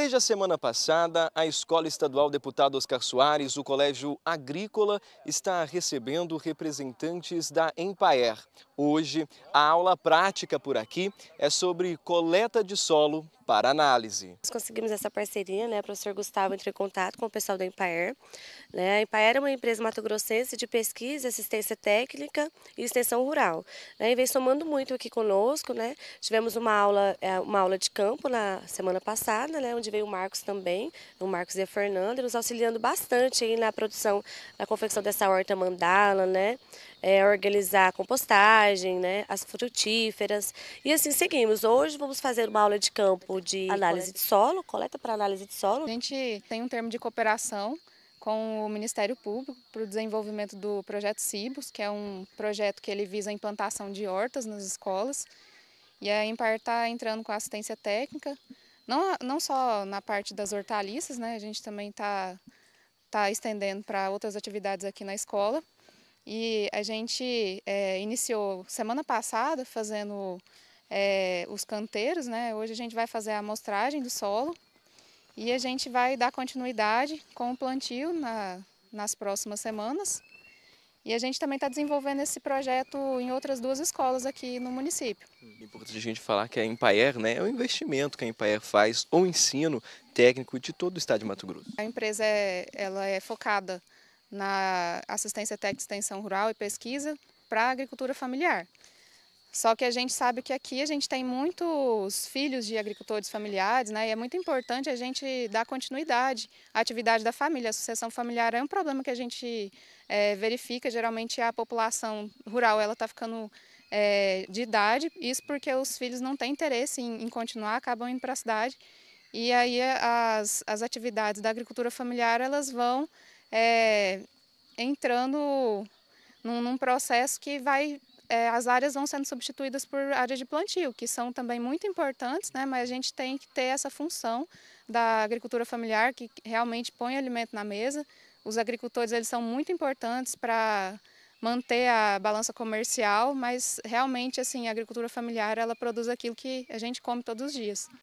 Desde a semana passada, a Escola Estadual Deputado Oscar Soares, o Colégio Agrícola, está recebendo representantes da Empaer. Hoje, a aula prática por aqui é sobre coleta de solo para análise. Nós conseguimos essa parceria, né? O professor Gustavo entrou em contato com o pessoal da Empaer. Né? A Empaer é uma empresa matogrossense de pesquisa, assistência técnica e extensão rural. Né? E vem somando muito aqui conosco, né? Tivemos uma aula, eh, uma aula de campo na semana passada, né? Onde veio o Marcos também, o Marcos e a Fernanda, nos auxiliando bastante aí na produção, na confecção dessa horta mandala, né? é, organizar a compostagem, né, as frutíferas. E assim seguimos. Hoje vamos fazer uma aula de campo de análise de solo, coleta para análise de solo. A gente tem um termo de cooperação com o Ministério Público para o desenvolvimento do projeto Cibus, que é um projeto que ele visa a implantação de hortas nas escolas. E a Impar está entrando com assistência técnica, não, não só na parte das hortaliças, né? a gente também está tá estendendo para outras atividades aqui na escola. E a gente é, iniciou semana passada fazendo é, os canteiros, né? Hoje a gente vai fazer a amostragem do solo e a gente vai dar continuidade com o plantio na, nas próximas semanas. E a gente também está desenvolvendo esse projeto em outras duas escolas aqui no município. É importante a gente falar que a Empaer né, é o investimento que a Empaer faz, o ensino técnico de todo o estado de Mato Grosso. A empresa é, ela é focada na assistência técnica extensão rural e pesquisa para a agricultura familiar. Só que a gente sabe que aqui a gente tem muitos filhos de agricultores familiares, né? E é muito importante a gente dar continuidade à atividade da família. A sucessão familiar é um problema que a gente é, verifica. Geralmente a população rural ela está ficando é, de idade, isso porque os filhos não têm interesse em, em continuar, acabam indo para a cidade. E aí as, as atividades da agricultura familiar elas vão é, entrando num, num, processo que vai. É, as áreas vão sendo substituídas por áreas de plantio, que são também muito importantes, né? mas a gente tem que ter essa função da agricultura familiar, que realmente põe alimento na mesa. Os agricultores eles são muito importantes para manter a balança comercial, mas realmente assim, a agricultura familiar ela produz aquilo que a gente come todos os dias.